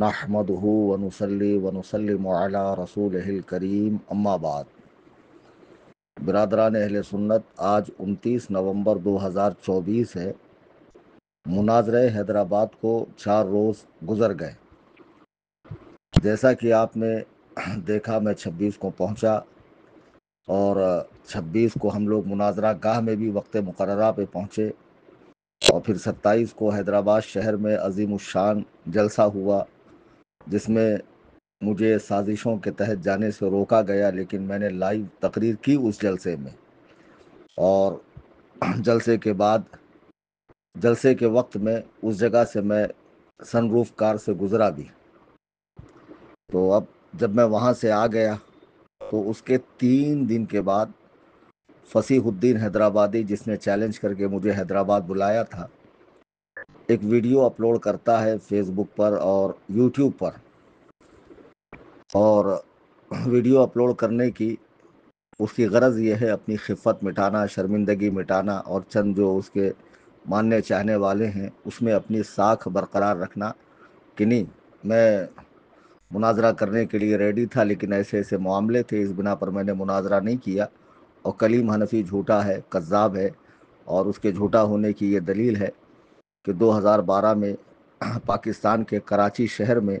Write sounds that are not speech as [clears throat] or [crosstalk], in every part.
नहमदहू वनसली वनसलम रसूल करीम अम्माबाद बरदरान अहल सुन्नत आज 29 नवंबर 2024 है मुनाजर हैदराबाद को चार रोज़ गुजर गए जैसा कि आपने देखा मैं 26 को पहुंचा और 26 को हम लोग मुनाजरा गाह में भी वक्त मुकर्रा पे पहुंचे और फिर 27 को हैदराबाद शहर में अजीम शान जलसा हुआ जिसमें मुझे साजिशों के तहत जाने से रोका गया लेकिन मैंने लाइव तकरीर की उस जलसे में और [clears throat] जलसे के बाद जलसे के वक्त में उस जगह से मैं सनरूफ कार से गुज़रा भी तो अब जब मैं वहाँ से आ गया तो उसके तीन दिन के बाद फसीहुद्दीन हैदराबादी जिसने चैलेंज करके मुझे हैदराबाद बुलाया था एक वीडियो अपलोड करता है फेसबुक पर और यूट्यूब पर और वीडियो अपलोड करने की उसकी गरज़ यह है अपनी खिफत मिटाना शर्मिंदगी मिटाना और चंद जो उसके मानने चाहने वाले हैं उसमें अपनी साख बरकरार रखना कि नहीं मैं मुनाजरा करने के लिए रेडी था लेकिन ऐसे ऐसे मामले थे इस बिना पर मैंने मुनाजरा नहीं किया और कलीम हनफी झूठा है कज़ाब है और उसके झूठा होने की ये दलील है कि 2012 में [clears throat] पाकिस्तान के कराची शहर में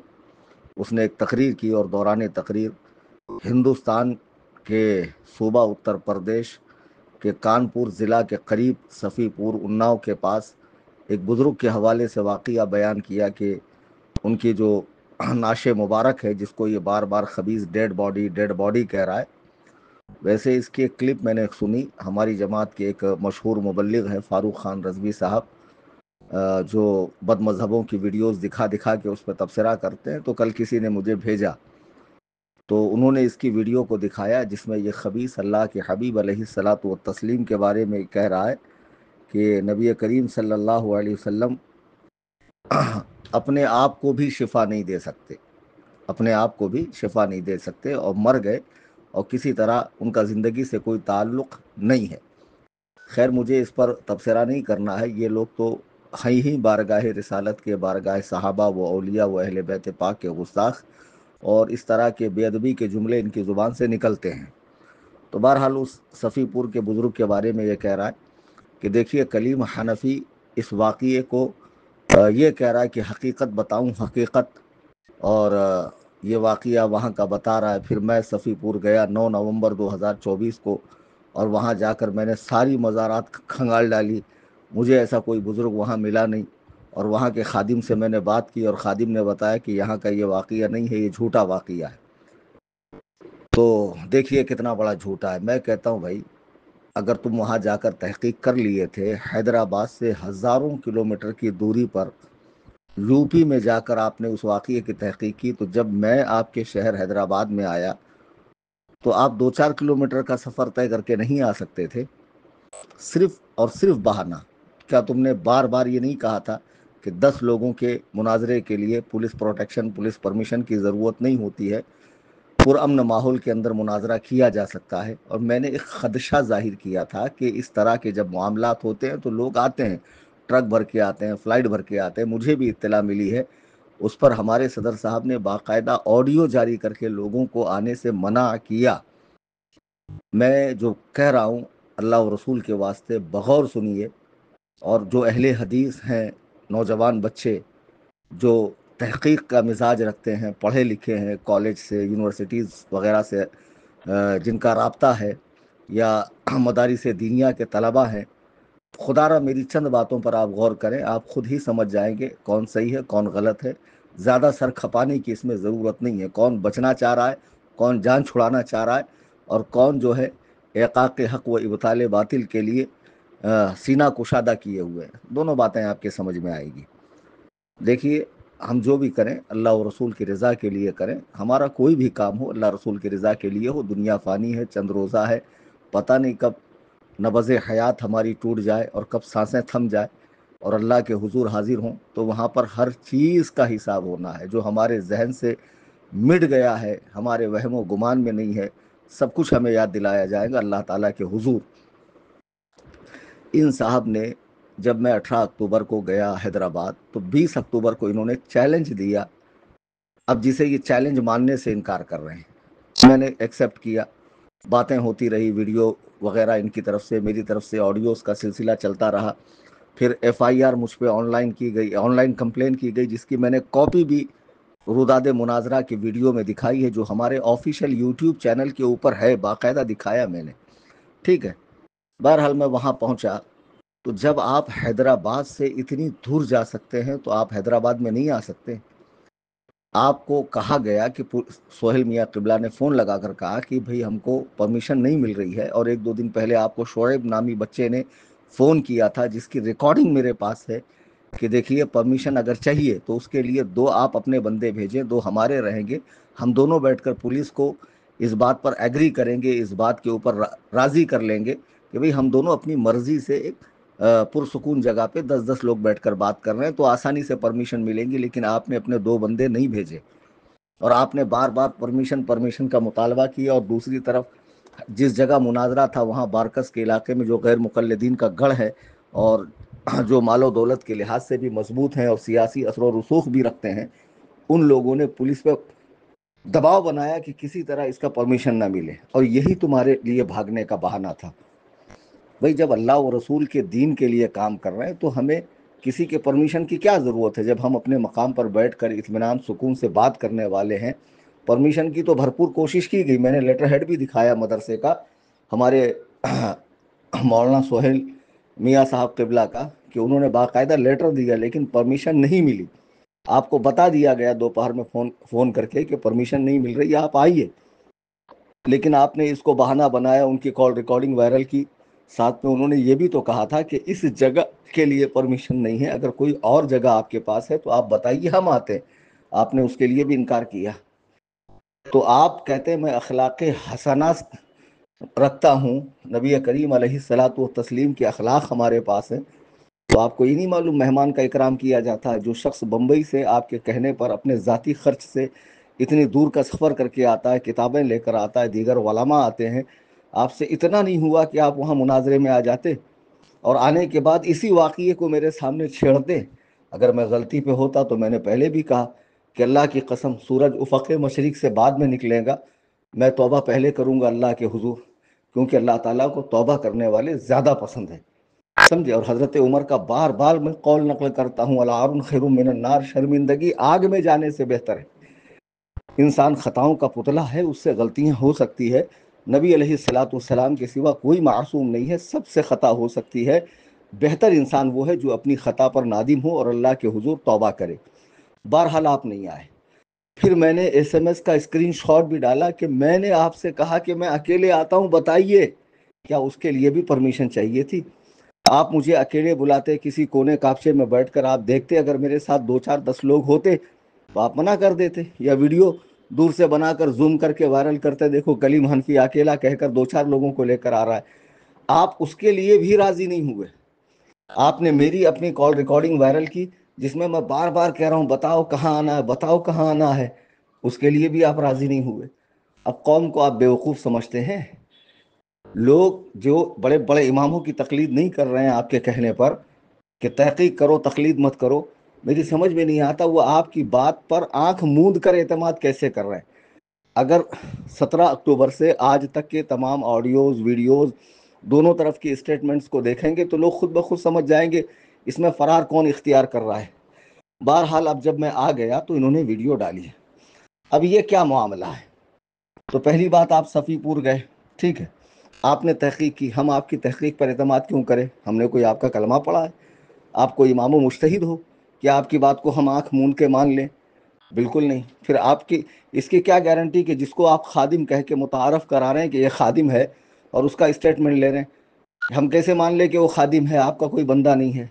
उसने एक तकरीर की और दौरान तकरीर हिंदुस्तान के सूबा उत्तर प्रदेश के कानपुर ज़िला के करीब सफ़ीपुर उन्नाव के पास एक बुज़ुर्ग के हवाले से वाक़ बयान किया कि उनकी जो [clears throat] नाश मुबारक है जिसको ये बार बार खबीज डेड बॉडी डेड बॉडी कह रहा है वैसे इसकी एक क्लिप मैंने सुनी हमारी जमात के एक मशहूर मुबलग हैं फ़ारूक ख़ान रजवी साहब जो बद मज़हबों की वीडियोस दिखा दिखा के उस पर तबसरा करते हैं तो कल किसी ने मुझे भेजा तो उन्होंने इसकी वीडियो को दिखाया जिसमें यह खबीस अल्लाह के हबीब सलात व तस्लीम के बारे में कह रहा है कि नबी करीम सल्लल्लाहु अलैहि वसल्लम अपने आप को भी शिफा नहीं दे सकते अपने आप को भी शिफा नहीं दे सकते और मर गए और किसी तरह उनका ज़िंदगी से कोई ताल्लुक़ नहीं है खैर मुझे इस पर तबसरा नहीं करना है ये लोग तो हई ही बारगाह रसालत के बारगाह साहबा व अलिया व अहल बैत पाक के गुस्ताख और इस तरह के बेअदबी के जुमले इनकी ज़ुबान से निकलते हैं तो बहरहाल उस सफ़ीपुर के बुज़ुर्ग के बारे में ये कह रहा है कि देखिए कलीम हनफी इस वाक़े को ये कह रहा है कि हकीकत बताऊँ हकीकत और ये वाक़ वहाँ का बता रहा है फिर मैं सफ़ीपुर गया दो नवंबर चौबीस को और वहाँ जाकर मैंने सारी मज़ारात खंगाल डाली मुझे ऐसा कोई बुज़ुर्ग वहाँ मिला नहीं और वहाँ के खादिम से मैंने बात की और खादिम ने बताया कि यहाँ का ये वाक़ नहीं है ये झूठा वाक़ है तो देखिए कितना बड़ा झूठा है मैं कहता हूँ भाई अगर तुम वहाँ जाकर तहकीक कर लिए थे हैदराबाद से हज़ारों किलोमीटर की दूरी पर यूपी में जाकर आपने उस वाक़े की तहकीक की तो जब मैं आपके शहर हैदराबाद में आया तो आप दो चार किलोमीटर का सफ़र तय करके नहीं आ सकते थे सिर्फ और सिर्फ बहाना क्या तुमने बार बार ये नहीं कहा था कि दस लोगों के मुनाजरे के लिए पुलिस प्रोटेक्शन पुलिस परमिशन की ज़रूरत नहीं होती है पुरान माहौल के अंदर मुनाजरा किया जा सकता है और मैंने एक खदशा जाहिर किया था कि इस तरह के जब मामला होते हैं तो लोग आते हैं ट्रक भर के आते हैं फ्लाइट भर के आते हैं मुझे भी इतला मिली है उस पर हमारे सदर साहब ने बाकायदा ऑडियो जारी करके लोगों को आने से मना किया मैं जो कह रहा हूँ अल्लाह रसूल के वास्ते बगौर सुनिए और जो अहले हदीस हैं नौजवान बच्चे जो तहकीक का मिजाज रखते हैं पढ़े लिखे हैं कॉलेज से यूनिवर्सिटीज़ वगैरह से जिनका रबता है या [clears throat] मदारी से दीनिया के तलबा हैं खुदारा मेरी चंद बातों पर आप गौर करें आप खुद ही समझ जाएंगे कौन सही है कौन गलत है ज़्यादा सर खपाने की इसमें ज़रूरत नहीं है कौन बचना चाह रहा है कौन जान छुड़ाना चाह रहा है और कौन जो है एकाक हक व इबताल बातिल के लिए सीना कुशादा किए हुए हैं दोनों बातें आपके समझ में आएगी देखिए हम जो भी करें अल्लाह और रसूल की रज़ा के लिए करें हमारा कोई भी काम हो अल्लाह रसूल की रज़ा के लिए हो दुनिया फ़ानी है चंद रोज़ा है पता नहीं कब नबज़ हयात हमारी टूट जाए और कब सांसें थम जाए और अल्लाह के हुजूर हाजिर हों तो वहाँ पर हर चीज़ का हिसाब होना है जो हमारे जहन से मिट गया है हमारे वहम गुमान में नहीं है सब कुछ हमें याद दिलाया जाएगा अल्लाह ताला के हुजूर इन साहब ने जब मैं 18 अक्टूबर को गया हैदराबाद तो 20 अक्टूबर को इन्होंने चैलेंज दिया अब जिसे ये चैलेंज मानने से इनकार कर रहे हैं मैंने एक्सेप्ट किया बातें होती रही वीडियो वगैरह इनकी तरफ से मेरी तरफ से ऑडियोज़ का सिलसिला चलता रहा फिर एफआईआर मुझ पर ऑनलाइन की गई ऑनलाइन कंप्लेन की गई जिसकी मैंने कॉपी भी रुदाद मुनाजरा की वीडियो में दिखाई है जो हमारे ऑफिशियल यूट्यूब चैनल के ऊपर है बाकायदा दिखाया मैंने ठीक है बहरहाल मैं वहाँ पहुँचा तो जब आप हैदराबाद से इतनी दूर जा सकते हैं तो आप हैदराबाद में नहीं आ सकते आपको कहा गया कि सोहेल मियाँ किबला ने फ़ोन लगा कर कहा कि भाई हमको परमिशन नहीं मिल रही है और एक दो दिन पहले आपको शोएब नामी बच्चे ने फ़ोन किया था जिसकी रिकॉर्डिंग मेरे पास है कि देखिए परमिशन अगर चाहिए तो उसके लिए दो आप अपने बंदे भेजें दो हमारे रहेंगे हम दोनों बैठकर पुलिस को इस बात पर एग्री करेंगे इस बात के ऊपर राज़ी कर लेंगे कि भाई हम दोनों अपनी मर्जी से एक पुरसकून जगह पे दस दस लोग बैठकर बात कर रहे हैं तो आसानी से परमिशन मिलेंगी लेकिन आपने अपने दो बंदे नहीं भेजे और आपने बार बार परमिशन परमिशन का मुतालबा किया और दूसरी तरफ जिस जगह मुनाजरा था वहाँ बारकस के इलाके में जो गैर मुकलदीन का गढ़ है और जो मालो दौलत के लिहाज से भी मजबूत हैं और सियासी असर व रसूख भी रखते हैं उन लोगों ने पुलिस पर दबाव बनाया कि किसी तरह इसका परमिशन ना मिले और यही तुम्हारे लिए भागने का बहाना था भाई जब अल्लाह और रसूल के दीन के लिए काम कर रहे हैं तो हमें किसी के परमिशन की क्या ज़रूरत है जब हम अपने मकाम पर बैठ कर इतमान सुकून से बात करने वाले हैं परमिशन की तो भरपूर कोशिश की गई मैंने लेटर हेड भी दिखाया मदरसे का हमारे [clears throat] मौलाना सोहेल मियाँ साहब किबला का कि उन्होंने बाकायदा लेटर दिया लेकिन परमिशन नहीं मिली आपको बता दिया गया दोपहर में फ़ोन फ़ोन करके कि परमिशन नहीं मिल रही आप आइए लेकिन आपने इसको बहाना बनाया उनकी कॉल रिकॉर्डिंग वायरल की साथ में उन्होंने ये भी तो कहा था कि इस जगह के लिए परमिशन नहीं है अगर कोई और जगह आपके पास है तो आप बताइए हम आते हैं आपने उसके लिए भी इनकार किया तो आप कहते हैं मैं अखलाक हसना रखता हूँ नबी करीम सलात व तस्लीम के अखलाक हमारे पास हैं तो आपको ये नहीं मालूम मेहमान का इकराम किया जाता है जो शख्स बम्बई से आपके कहने पर अपने ज़ाती खर्च से इतनी दूर का सफ़र करके आता है किताबें लेकर आता है दीगर वलामा आते हैं आपसे इतना नहीं हुआ कि आप वहाँ मुनाजरे में आ जाते और आने के बाद इसी वाक़े को मेरे सामने छेड़ते अगर मैं गलती पे होता तो मैंने पहले भी कहा कि अल्लाह की कसम सूरज उफ़ मशरक़ से बाद में निकलेगा मैं तोबा पहले करूँगा अल्लाह के हजूर क्योंकि अल्लाह ताला को तोबा करने वाले ज़्यादा पसंद है समझे और हज़रत उमर का बार बार मैं कौल नकल करता हूँ अलारुन खैर नार शर्मिंदगी आग में जाने से बेहतर है इंसान ख़ताओं का पुतला है उससे गलतियाँ हो सकती है नबी सलाम के सिवा कोई मासूम नहीं है सबसे ख़ता हो सकती है बेहतर इंसान वो है जो अपनी ख़ता पर नादिम हो और अल्लाह के हुजूर तौबा करे बहरहाल आप नहीं आए फिर मैंने एसएमएस का स्क्रीनशॉट भी डाला कि मैंने आपसे कहा कि मैं अकेले आता हूँ बताइए क्या उसके लिए भी परमिशन चाहिए थी आप मुझे अकेले बुलाते किसी कोने काप्चे में कर आप देखते अगर मेरे साथ दो चार दस लोग होते तो आप मना कर देते या वीडियो दूर से बनाकर जूम करके वायरल करते देखो कलीम हनफी अकेला कहकर दो चार लोगों को लेकर आ रहा है आप उसके लिए भी राजी नहीं हुए आपने मेरी अपनी कॉल रिकॉर्डिंग वायरल की जिसमें मैं बार बार कह रहा हूँ बताओ कहाँ आना है बताओ कहाँ आना है उसके लिए भी आप राजी नहीं हुए अब कौम को आप बेवकूफ़ समझते हैं लोग जो बड़े बड़े इमामों की तकलीद नहीं कर रहे हैं आपके कहने पर कि तहकीक करो तकलीद मत करो मेरी समझ में नहीं आता वो आपकी बात पर आंख मूंद कर एतमाद कैसे कर रहे हैं अगर 17 अक्टूबर से आज तक के तमाम ऑडियोज़ वीडियोज़ दोनों तरफ की स्टेटमेंट्स को देखेंगे तो लोग खुद ब खुद समझ जाएंगे इसमें फ़रार कौन इख्तियार कर रहा है बहरहाल अब जब मैं आ गया तो इन्होंने वीडियो डाली है अब ये क्या मामला है तो पहली बात आप सफ़ीपुर गए ठीक है आपने तहकीक की हम आपकी तहकीक पर अतमाद क्यों करें हमने कोई आपका कलमा पढ़ा है आप कोई इमाम मुश्तिद हो कि आपकी बात को हम आंख मूंद के मान लें बिल्कुल नहीं फिर आपकी इसकी क्या गारंटी कि जिसको आप खादिम कह के मुतारफ़ करा रहे हैं कि ये खादिम है और उसका स्टेटमेंट ले रहे हैं हम कैसे मान लें कि वो खादिम है आपका कोई बंदा नहीं है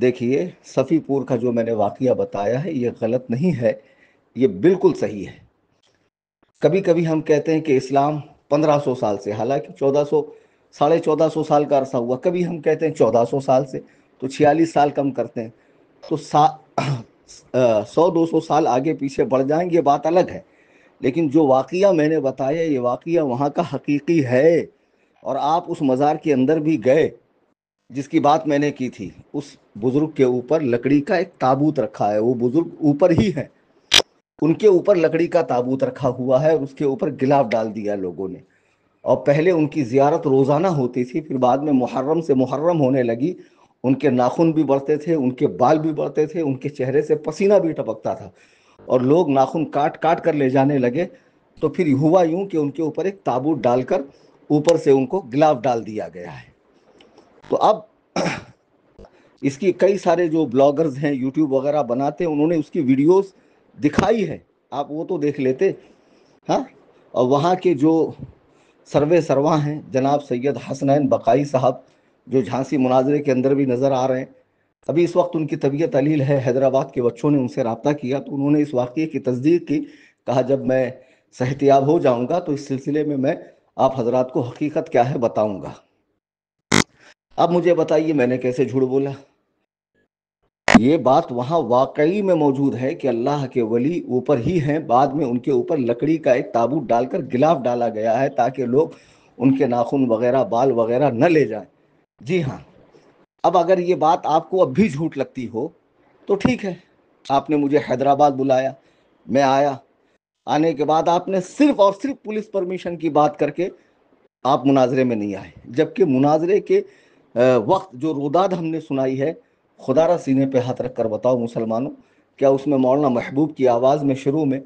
देखिए सफ़ीपुर का जो मैंने वाक़ बताया है ये गलत नहीं है ये बिल्कुल सही है कभी कभी हम कहते हैं कि इस्लाम 1500 साल से हालांकि 1400 साढ़े चौदह साल का अरसा हुआ कभी हम कहते हैं 1400 साल से तो छियालीस साल कम करते हैं तो सा [clears throat] सौ दो सौ साल आगे पीछे बढ़ जाएंगे ये बात अलग है लेकिन जो वाक़ मैंने बताया ये वाक़ वहाँ का हकीकी है और आप उस मज़ार के अंदर भी गए जिसकी बात मैंने की थी उस बुज़ुर्ग के ऊपर लकड़ी का एक ताबूत रखा है वो बुज़ुर्ग ऊपर ही है उनके ऊपर लकड़ी का ताबूत रखा हुआ है और उसके ऊपर गिलाफ डाल दिया लोगों ने और पहले उनकी ज़ियारत रोज़ाना होती थी फिर बाद में मुहर्रम से मुहर्रम होने लगी उनके नाखून भी बढ़ते थे उनके बाल भी बढ़ते थे उनके चेहरे से पसीना भी टपकता था और लोग नाखून काट काट कर ले जाने लगे तो फिर हुआ यूं कि उनके ऊपर एक ताबूत डालकर ऊपर से उनको गिलाफ डाल दिया गया है तो अब [clears throat] इसकी कई सारे जो ब्लॉगर्स हैं यूट्यूब वगैरह बनाते हैं उन्होंने उसकी वीडियोस दिखाई है आप वो तो देख लेते हाँ और वहाँ के जो सर्वे सर्वा हैं जनाब सैयद हसनैन बकाई साहब जो झांसी मुनाजरे के अंदर भी नज़र आ रहे हैं अभी इस वक्त उनकी तबीयत अलील है हैदराबाद के बच्चों ने उनसे रबता किया तो उन्होंने इस वाक़े की तस्दीक की कहा जब मैं सहतियाब हो जाऊंगा तो इस सिलसिले में मैं आप हजरात को हकीकत क्या है बताऊंगा अब मुझे बताइए मैंने कैसे झूठ बोला ये बात वहाँ वाकई में मौजूद है कि अल्लाह के वली ऊपर ही हैं बाद में उनके ऊपर लकड़ी का एक ताबूत डालकर गिलाफ डाला गया है ताकि लोग उनके नाखून वगैरह बाल वगैरह न ले जाएं जी हाँ अब अगर ये बात आपको अब भी झूठ लगती हो तो ठीक है आपने मुझे हैदराबाद बुलाया मैं आया आने के बाद आपने सिर्फ और सिर्फ पुलिस परमिशन की बात करके आप मुनाजरे में नहीं आए जबकि मुनाजरे के वक्त जो रोदाद हमने सुनाई है खुदारा सीने पे हाथ रख कर बताओ मुसलमानों क्या उसमें मौलाना महबूब की आवाज़ में शुरू में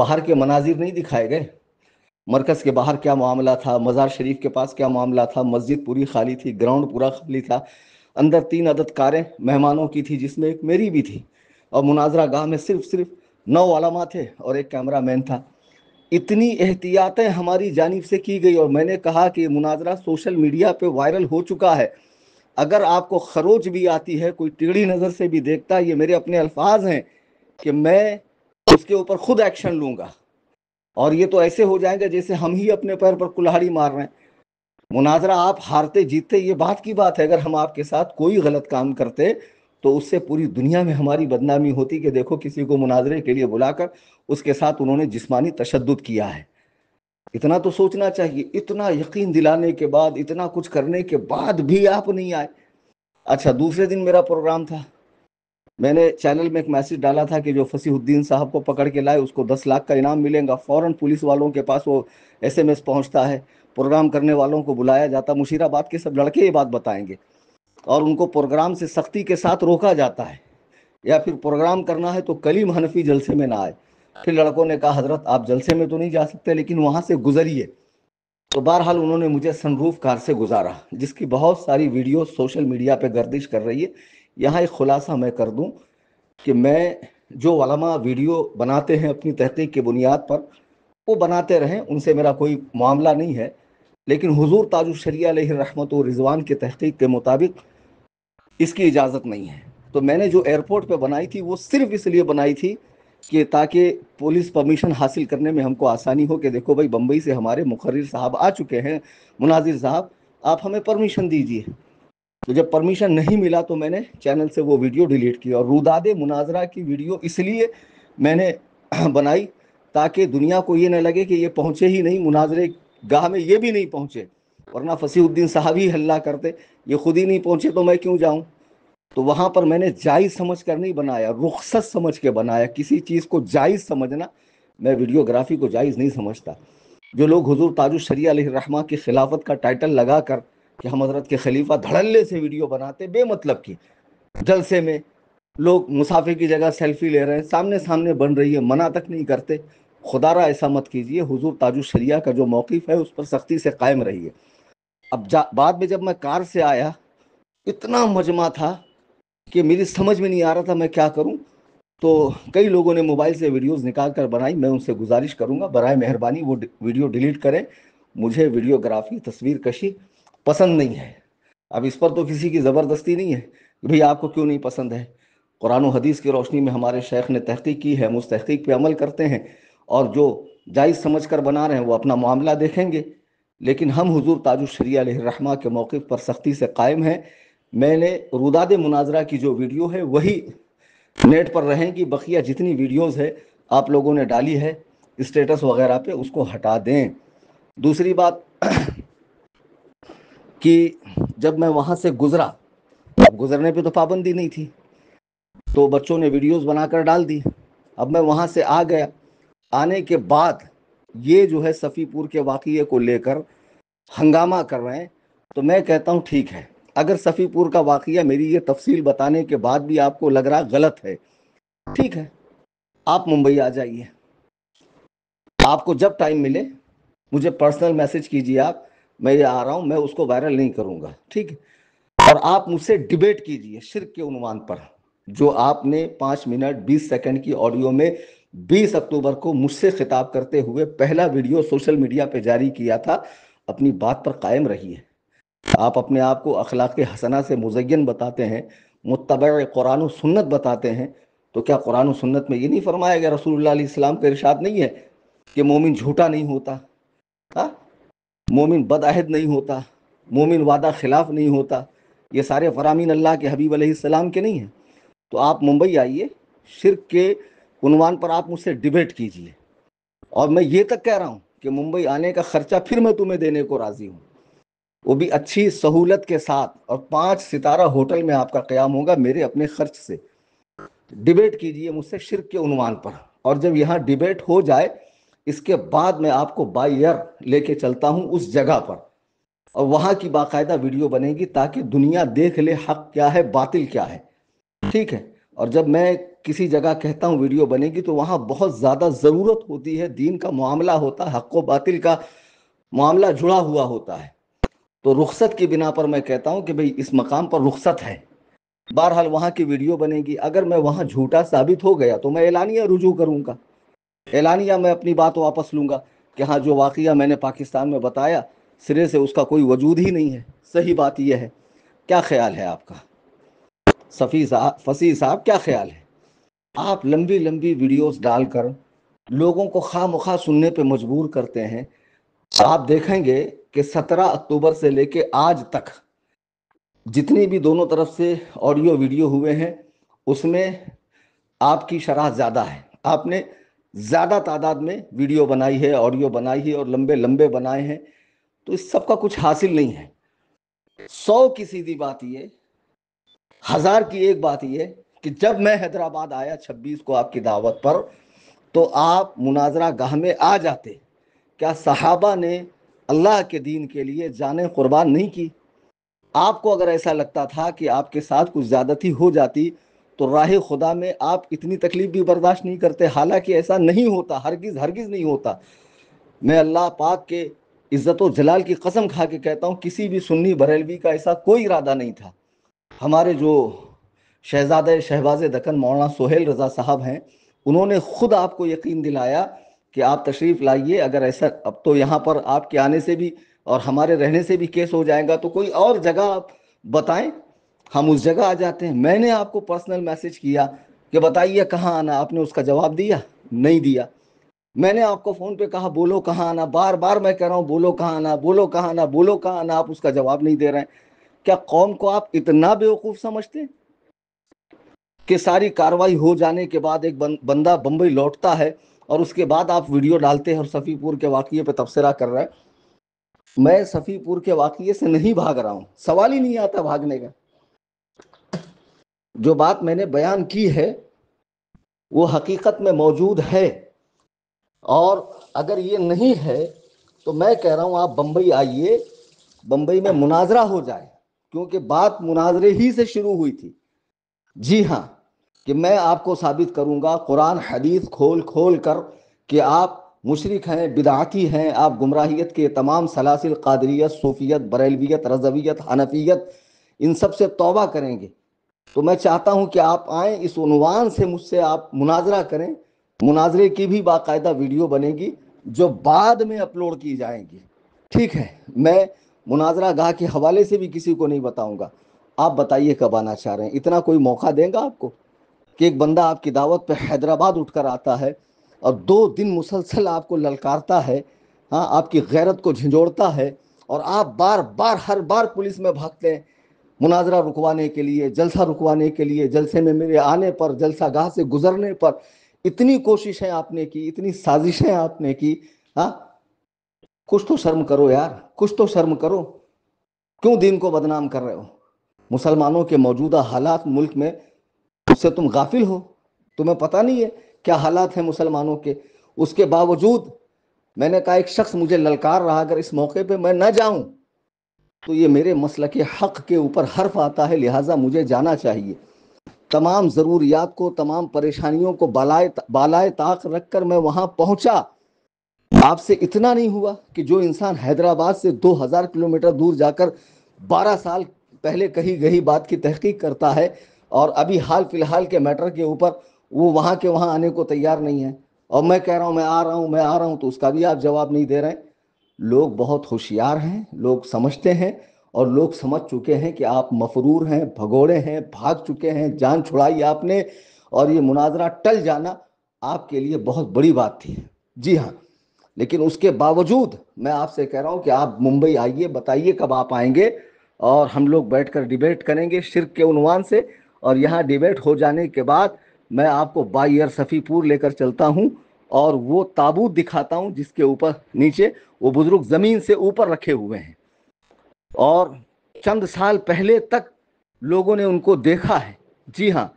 बाहर के मनाजिर नहीं दिखाए गए मरकज़ के बाहर क्या मामला था मज़ार शरीफ के पास क्या मामला था मस्जिद पूरी खाली थी ग्राउंड पूरा खाली था अंदर तीन अदद कारें मेहमानों की थी जिसमें एक मेरी भी थी और मुनाजरा गाह में सिर्फ सिर्फ नौ वालामा थे और एक कैमरा मैन था इतनी एहतियातें हमारी जानब से की गई और मैंने कहा कि मुनाजरा सोशल मीडिया पर वायरल हो चुका है अगर आपको खरोच भी आती है कोई टिगड़ी नज़र से भी देखता ये मेरे अपने अल्फाज हैं कि मैं उसके ऊपर ख़ुद एक्शन लूँगा और ये तो ऐसे हो जाएंगे जैसे हम ही अपने पैर पर कुल्हाड़ी मार रहे हैं मुनाजरा आप हारते जीतते ये बात की बात है अगर हम आपके साथ कोई गलत काम करते तो उससे पूरी दुनिया में हमारी बदनामी होती कि देखो किसी को मुनाजरे के लिए बुलाकर उसके साथ उन्होंने जिस्मानी तशद किया है इतना तो सोचना चाहिए इतना यकीन दिलाने के बाद इतना कुछ करने के बाद भी आप नहीं आए अच्छा दूसरे दिन मेरा प्रोग्राम था मैंने चैनल में एक मैसेज डाला था कि जो फसीहुद्दीन साहब को पकड़ के लाए उसको दस लाख का इनाम मिलेगा फ़ौरन पुलिस वालों के पास वो एसएमएस पहुंचता है प्रोग्राम करने वालों को बुलाया जाता मुशीराबाद के सब लड़के ये बात बताएंगे और उनको प्रोग्राम से सख्ती के साथ रोका जाता है या फिर प्रोग्राम करना है तो कलीम हनफी जलसे में ना आए फिर लड़कों ने कहा हजरत आप जलसे में तो नहीं जा सकते लेकिन वहाँ से गुजरिए तो बहरहाल उन्होंने मुझे सनरूफ कार से गुजारा जिसकी बहुत सारी वीडियो सोशल मीडिया पे गर्दिश कर रही है यहाँ एक खुलासा मैं कर दूँ कि मैं जो वलमा वीडियो बनाते हैं अपनी तहकीक की बुनियाद पर वो बनाते रहें उनसे मेरा कोई मामला नहीं है लेकिन हजूर ताजुशरिया रहमत रिजवान की तहकीक के मुताबिक इसकी इजाज़त नहीं है तो मैंने जो एयरपोर्ट पे बनाई थी वो सिर्फ इसलिए बनाई थी कि ताकि पुलिस परमिशन हासिल करने में हमको आसानी हो कि देखो भाई बम्बई से हमारे मुखर साहब आ चुके हैं मुनाजिर साहब आप हमें परमिशन दीजिए तो जब परमिशन नहीं मिला तो मैंने चैनल से वो वीडियो डिलीट की और रुदाद मुनाजरा की वीडियो इसलिए मैंने [clears throat] बनाई ताकि दुनिया को ये ना लगे कि ये पहुँचे ही नहीं मुनाजरे गाह में ये भी नहीं पहुँचे वरना फसीउद्दीन साहब ही हल्ला करते ये खुद ही नहीं पहुँचे तो मैं क्यों जाऊँ तो वहाँ पर मैंने जायज़ समझ कर नहीं बनाया रुखसत समझ के बनाया किसी चीज़ को जायज़ समझना मैं वीडियोग्राफी को जायज़ नहीं समझता जो लोग हजूर ताजुशरी रहमा की खिलाफत का टाइटल लगा कर कि हम हजरत के खलीफा धड़ल्ले से वीडियो बनाते बेमतलब की जलसे में लोग मुसाफे की जगह सेल्फी ले रहे हैं सामने सामने बन रही है मना तक नहीं करते खुदारा ऐसा मत कीजिए हुजूर ताजु शरिया का जो मौक़ है उस पर सख्ती से कायम रहिए अब जा बाद में जब मैं कार से आया इतना मजमा था कि मेरी समझ में नहीं आ रहा था मैं क्या करूं तो कई लोगों ने मोबाइल से वीडियोस निकाल कर बनाई मैं उनसे गुजारिश करूंगा बरए मेहरबानी वो वीडियो डिलीट करें मुझे वीडियोग्राफी तस्वीर कशी पसंद नहीं है अब इस पर तो किसी की ज़बरदस्ती नहीं है भाई आपको क्यों नहीं पसंद है कुरान हदीस की रोशनी में हमारे शेख ने तहकीक की है हम उस तहकीक पर अमल करते हैं और जो जायज़ समझ कर बना रहे हैं वो अपना मामला देखेंगे लेकिन हम हजूर रहमा के मौक़ पर सख्ती से कायम हैं मैंने रुदाद मुनाजरा की जो वीडियो है वही नेट पर रहेंगी बकिया जितनी वीडियोज़ है आप लोगों ने डाली है स्टेटस वगैरह पे उसको हटा दें दूसरी बात कि जब मैं वहाँ से गुजरा अब गुजरने पे तो पाबंदी नहीं थी तो बच्चों ने वीडियोस बनाकर डाल दी अब मैं वहाँ से आ गया आने के बाद ये जो है सफ़ीपुर के वाक़े को लेकर हंगामा कर रहे हैं तो मैं कहता हूँ ठीक है अगर सफ़ीपुर का वाक़ मेरी ये तफसील बताने के बाद भी आपको लग रहा गलत है ठीक है आप मुंबई आ जाइए आपको जब टाइम मिले मुझे पर्सनल मैसेज कीजिए आप मैं ये आ रहा हूँ मैं उसको वायरल नहीं करूँगा ठीक है और आप मुझसे डिबेट कीजिए शिरक के अनुमान पर जो आपने पाँच मिनट बीस सेकंड की ऑडियो में बीस अक्टूबर को मुझसे खिताब करते हुए पहला वीडियो सोशल मीडिया पर जारी किया था अपनी बात पर कायम रही है आप अपने आप को अखलाक हसना से मुजयन बताते हैं मुतब कुरान सुन्नत बताते हैं तो क्या कुरान सुन्नत में ये नहीं फरमाया गया रसूल अलैहि का इरशाद नहीं है कि मोमिन झूठा नहीं होता मोमिन बदाहद नहीं होता मोमिन वादा खिलाफ नहीं होता ये सारे फरामीन अल्लाह के हबीब सलाम के नहीं हैं तो आप मुंबई आइए शिरक के उनवान पर आप मुझसे डिबेट कीजिए और मैं ये तक कह रहा हूँ कि मुंबई आने का खर्चा फिर मैं तुम्हें देने को राज़ी हूँ वो भी अच्छी सहूलत के साथ और पाँच सितारा होटल में आपका क्याम होगा मेरे अपने खर्च से डिबेट कीजिए मुझसे शिरक के उनवान पर और जब यहाँ डिबेट हो जाए इसके बाद मैं आपको बाई एयर लेके चलता हूँ उस जगह पर और वहाँ की बाकायदा वीडियो बनेगी ताकि दुनिया देख ले हक क्या है बातिल क्या है ठीक है और जब मैं किसी जगह कहता हूँ वीडियो बनेगी तो वहाँ बहुत ज़्यादा ज़रूरत होती है दीन का मामला होता है हक व बातिल का मामला जुड़ा हुआ होता है तो रुख्सत की बिना पर मैं कहता हूँ कि भाई इस मकाम पर रुखसत है बहरहाल वहाँ की वीडियो बनेगी अगर मैं वहाँ झूठा साबित हो गया तो मैं ऐलानिया रुजू करूँगा एलानिया मैं अपनी बात वापस लूंगा कि हाँ जो वाक़ मैंने पाकिस्तान में बताया सिरे से उसका कोई वजूद ही नहीं है सही बात यह है क्या ख्याल है आपका सफ़ी साहब फसी साहब क्या ख्याल है आप लंबी लंबी वीडियोस डालकर लोगों को खाम सुनने पे मजबूर करते हैं आप देखेंगे कि 17 अक्टूबर से लेके आज तक जितनी भी दोनों तरफ से ऑडियो वीडियो हुए हैं उसमें आपकी शराह ज़्यादा है आपने ज़्यादा तादाद में वीडियो बनाई है ऑडियो बनाई है और लंबे लंबे बनाए हैं तो इस सब का कुछ हासिल नहीं है सौ की सीधी बात ये हज़ार की एक बात ये कि जब मैं हैदराबाद आया छब्बीस को आपकी दावत पर तो आप मुनाजरा गाह में आ जाते क्या सहाबा ने अल्लाह के दीन के लिए जाने कुर्बान नहीं की आपको अगर ऐसा लगता था कि आपके साथ कुछ ज़्यादती हो जाती तो राह खुदा में आप इतनी तकलीफ भी बर्दाश्त नहीं करते हालांकि ऐसा नहीं होता हरगिज़ हरगिज़ नहीं होता मैं अल्लाह पाक के इज़्ज़त जलाल की कसम खा के कहता हूँ किसी भी सुन्नी बरेलवी का ऐसा कोई इरादा नहीं था हमारे जो शहजाद शहबाज दकन मौलाना सोहेल रज़ा साहब हैं उन्होंने खुद आपको यकीन दिलाया कि आप तशरीफ़ लाइए अगर ऐसा अब तो यहाँ पर आपके आने से भी और हमारे रहने से भी केस हो जाएगा तो कोई और जगह आप बताएं हम उस जगह आ जाते हैं मैंने आपको पर्सनल मैसेज किया कि बताइए कहाँ आना आपने उसका जवाब दिया नहीं दिया मैंने आपको फ़ोन पे कहा बोलो कहाँ आना बार बार मैं कह रहा हूँ बोलो कहाँ आना बोलो कहाँ आना बोलो कहाँ आना आप उसका जवाब नहीं दे रहे हैं क्या कौम को आप इतना बेवकूफ़ समझते कि सारी कार्रवाई हो जाने के बाद एक बंदा बम्बई लौटता है और उसके बाद आप वीडियो डालते हैं और सफ़ीपुर के वाक़े पर तबसरा कर रहा है मैं सफ़ीपुर के वाक़े से नहीं भाग रहा हूँ सवाल ही नहीं आता भागने का जो बात मैंने बयान की है वो हकीकत में मौजूद है और अगर ये नहीं है तो मैं कह रहा हूँ आप बम्बई आइए बम्बई में मुनाजरा हो जाए क्योंकि बात मुनाजरे ही से शुरू हुई थी जी हाँ कि मैं आपको साबित करूँगा कुरान हदीस खोल खोल कर कि आप मुशरक हैं बिदाती हैं आप गुमराहियत के तमाम सलासिल कादरीत सूफियत बरेलवियत रजवियत हनफियत इन सब से तोबा करेंगे तो मैं चाहता हूं कि आप आए इस उनवान से मुझसे आप मुनाजरा करें मुनाजरे की भी बाकायदा वीडियो बनेगी जो बाद में अपलोड की जाएंगी ठीक है मैं मुनाजरा गाह के हवाले से भी किसी को नहीं बताऊंगा आप बताइए कब आना चाह रहे हैं इतना कोई मौका देगा आपको कि एक बंदा आपकी दावत पर हैदराबाद उठकर आता है और दो दिन मुसलसल आपको ललकारता है हाँ आपकी गैरत को झिझोड़ता है और आप बार बार हर बार पुलिस में भागते हैं मुनाजरा रुकवाने के लिए जलसा रुकवाने के लिए जलसे में मेरे आने पर जलसा गाह से गुजरने पर इतनी कोशिशें आपने की इतनी साजिशें आपने की हाँ कुछ तो शर्म करो यार कुछ तो शर्म करो क्यों दीन को बदनाम कर रहे हो मुसलमानों के मौजूदा हालात मुल्क में उससे तुम गाफिल हो तुम्हें पता नहीं है क्या हालात हैं मुसलमानों के उसके बावजूद मैंने कहा एक शख्स मुझे ललकार रहा अगर इस मौके पे मैं न जाऊं तो ये मेरे मसल के हक़ के ऊपर हर्फ आता है लिहाजा मुझे जाना चाहिए तमाम ज़रूरियात को तमाम परेशानियों को बालाए बालाए ताक रख कर मैं वहाँ पहुँचा आपसे इतना नहीं हुआ कि जो इंसान हैदराबाद से 2000 किलोमीटर दूर जाकर 12 साल पहले कही गई बात की तहकीक करता है और अभी हाल फिलहाल के मैटर के ऊपर वो वहाँ के वहाँ आने को तैयार नहीं है और मैं कह रहा हूँ मैं आ रहा हूँ मैं आ रहा हूँ तो उसका भी आप जवाब नहीं दे रहे हैं लोग बहुत होशियार हैं लोग समझते हैं और लोग समझ चुके हैं कि आप मफरूर हैं भगोड़े हैं भाग चुके हैं जान छुड़ाई आपने और ये मुनाजरा टल जाना आपके लिए बहुत बड़ी बात थी जी हाँ लेकिन उसके बावजूद मैं आपसे कह रहा हूँ कि आप मुंबई आइए बताइए कब आप आएंगे और हम लोग बैठ कर डिबेट करेंगे शिरक के उनवान से और यहाँ डिबेट हो जाने के बाद मैं आपको बाईर सफ़ीपुर लेकर चलता हूँ और वो ताबूत दिखाता हूँ जिसके ऊपर नीचे वो बुजुर्ग ज़मीन से ऊपर रखे हुए हैं और चंद साल पहले तक लोगों ने उनको देखा है जी हाँ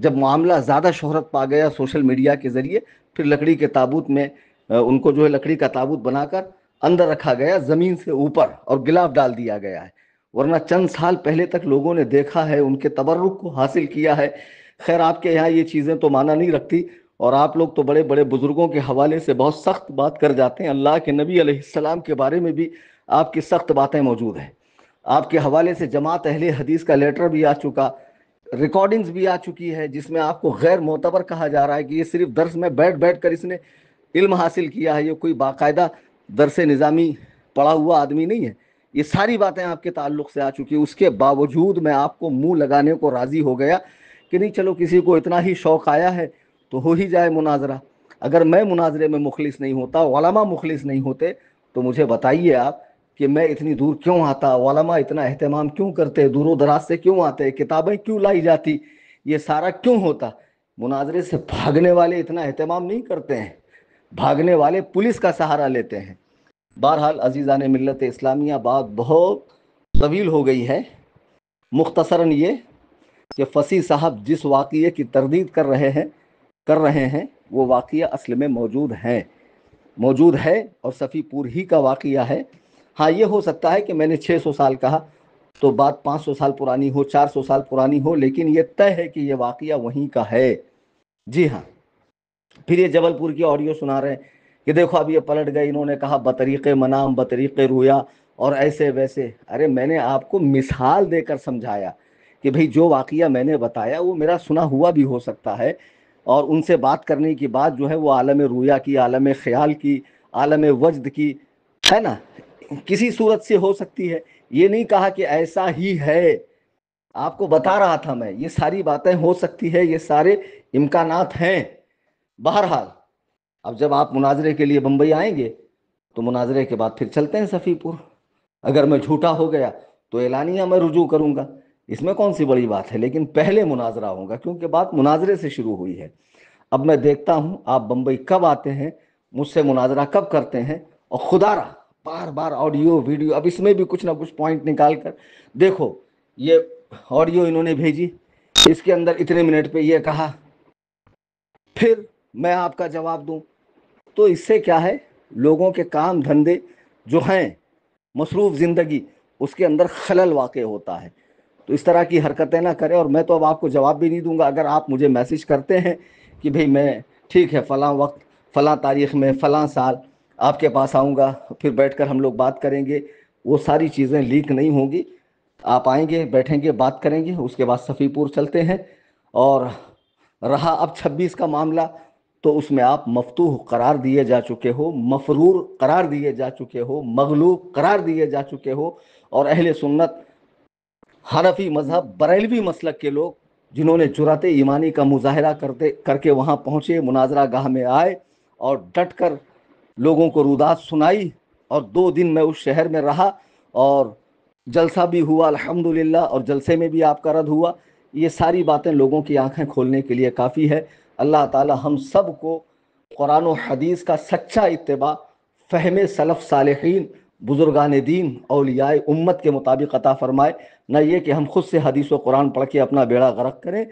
जब मामला ज़्यादा शोहरत पा गया सोशल मीडिया के ज़रिए फिर लकड़ी के ताबूत में उनको जो है लकड़ी का ताबूत बनाकर अंदर रखा गया ज़मीन से ऊपर और गिलाफ डाल दिया गया है वरना चंद साल पहले तक लोगों ने देखा है उनके तबर्रुक को हासिल किया है खैर आपके यहाँ ये चीज़ें तो माना नहीं रखती और आप लोग तो बड़े बड़े बुजुर्गों के हवाले से बहुत सख्त बात कर जाते हैं अल्लाह के नबी अलैहिस्सलाम के बारे में भी आपकी सख्त बातें मौजूद हैं आपके हवाले से जमात अहले हदीस का लेटर भी आ चुका रिकॉर्डिंग्स भी आ चुकी है जिसमें आपको गैर मोतबर कहा जा रहा है कि ये सिर्फ दर्स में बैठ बैठ कर इसने इल्म हासिल किया है ये कोई बाकायदा दरस निज़ामी पढ़ा हुआ आदमी नहीं है ये सारी बातें आपके ताल्लुक से आ चुकी है उसके बावजूद मैं आपको मुंह लगाने को राज़ी हो गया कि नहीं चलो किसी को इतना ही शौक़ आया है तो हो ही जाए मुनाजरा अगर मैं मुनाजरे में मुखलिस नहीं होता वालमा मुखलिस नहीं होते तो मुझे बताइए आप कि मैं इतनी दूर क्यों आता वालमा इतना अहतमाम क्यों करते दूर दराज से क्यों आते किताबें क्यों लाई जाती ये सारा क्यों होता मुनाजरे से भागने वाले इतना अहतमाम नहीं करते हैं भागने वाले पुलिस का सहारा लेते हैं बहरहाल अजीज़ा ने मिलत इस्लामिया बात बहुत तवील हो गई है मुख्तसरा ये कि फ़सी साहब जिस वाक़े की तरदीद कर रहे हैं कर रहे हैं वो वाक़ असल में मौजूद हैं मौजूद है और सफ़ीपुर ही का वाक़ है हाँ ये हो सकता है कि मैंने 600 साल कहा तो बात 500 साल पुरानी हो 400 साल पुरानी हो लेकिन ये तय है कि ये वाक़ वहीं का है जी हाँ फिर ये जबलपुर की ऑडियो सुना रहे हैं कि देखो अब ये पलट गए इन्होंने कहा बतरीक़ मनाम बतरीक़ रुया और ऐसे वैसे अरे मैंने आपको मिसाल देकर समझाया कि भाई जो वाक़ मैंने बताया वो मेरा सुना हुआ भी हो सकता है और उनसे बात करने की बात जो है वो आलम रूया की आलम ख्याल की आलम वजद की है ना किसी सूरत से हो सकती है ये नहीं कहा कि ऐसा ही है आपको बता रहा था मैं ये सारी बातें हो सकती है ये सारे इम्कान हैं बहरहाल अब जब आप मुनाजरे के लिए बम्बई आएंगे तो मुनाजरे के बाद फिर चलते हैं सफ़ीपुर अगर मैं झूठा हो गया तो ऐलानिया मैं रुजू करूँगा इसमें कौन सी बड़ी बात है लेकिन पहले मुनाजरा होगा क्योंकि बात मुनाजरे से शुरू हुई है अब मैं देखता हूँ आप बम्बई कब आते हैं मुझसे मुनाजरा कब करते हैं और खुदारा बार बार ऑडियो वीडियो अब इसमें भी कुछ ना कुछ पॉइंट निकाल कर देखो ये ऑडियो इन्होंने भेजी इसके अंदर इतने मिनट पे ये कहा फिर मैं आपका जवाब दूं तो इससे क्या है लोगों के काम धंधे जो हैं मसरूफ़ ज़िंदगी उसके अंदर खलल वाक़ होता है तो इस तरह की हरकतें ना करें और मैं तो अब आपको जवाब भी नहीं दूंगा अगर आप मुझे मैसेज करते हैं कि भाई मैं ठीक है फ़लाँ वक्त फ़लाँ तारीख में फ़लाँ साल आपके पास आऊँगा फिर बैठ हम लोग बात करेंगे वो सारी चीज़ें लीक नहीं होंगी आप आएंगे बैठेंगे बात करेंगे उसके बाद सफ़ीपुर चलते हैं और रहा अब 26 का मामला तो उसमें आप मफतूह करार दिए जा चुके हो मफरूर करार दिए जा चुके हो मगलूब करार दिए जा चुके हो और अहल सुन्नत हनफी मजहब बरेलवी मसलक के लोग जिन्होंने चुरात ईमानी का मुजाहरा करते करके वहाँ पहुँचे मुनाजरा गाह में आए और डट कर लोगों को रुदास सुनाई और दो दिन मैं उस शहर में रहा और जलसा भी हुआ अल्हम्दुलिल्लाह और जलसे में भी आपका रद्द हुआ ये सारी बातें लोगों की आंखें खोलने के लिए काफ़ी है अल्लाह ताला हम सब को कुरान हदीस का सच्चा इतबा फ़हम सलफ़ सालहीन बुज़ुर्गान दीन अलियाए उम्मत के मुताबिक अता फ़रमाए ना ये कि हम खुद से हदीस व कुरान पढ़ के अपना बेड़ा गर्क करें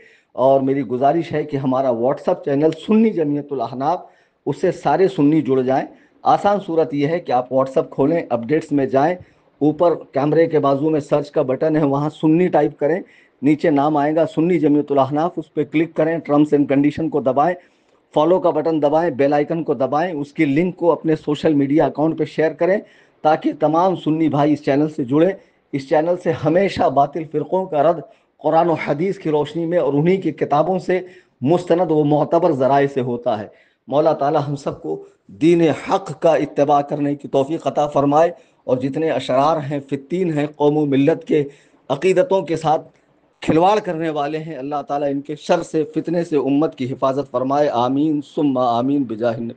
और मेरी गुजारिश है कि हमारा व्हाट्सअप चैनल सुन्नी जमीयतुलहनाब उससे सारे सुन्नी जुड़ जाएं आसान सूरत यह है कि आप व्हाट्सअप खोलें अपडेट्स में जाएं ऊपर कैमरे के बाजू में सर्च का बटन है वहाँ सुन्नी टाइप करें नीचे नाम आएगा सुन्नी जमीयतुलहनाफ उस पर क्लिक करें टर्म्स एंड कंडीशन को दबाएँ फॉलो का बटन दबाएँ बेलाइकन को दबाएँ उसकी लिंक को अपने सोशल मीडिया अकाउंट पर शेयर करें ताकि तमाम सुन्नी भाई इस चैनल से जुड़ें इस चैनल से हमेशा बातिल फ़िरक़ों का रद्द कुरान और हदीस की रोशनी में और उन्हीं की किताबों से मुस्ंद व मोतबर ज़राए से होता है मौला ताला हम सबको दीन हक़ का इतबा करने की तोफ़ी अता फ़रमाए और जितने अशरार हैं फ़ितीन हैं कौम मिलत के अकीदतों के साथ खिलवाड़ करने वाले हैं अल्लाह ताला इनके शर से फितने से उम्मत की हिफाजत फरमाए आमीन सुम्मा आमीन बिजाहिन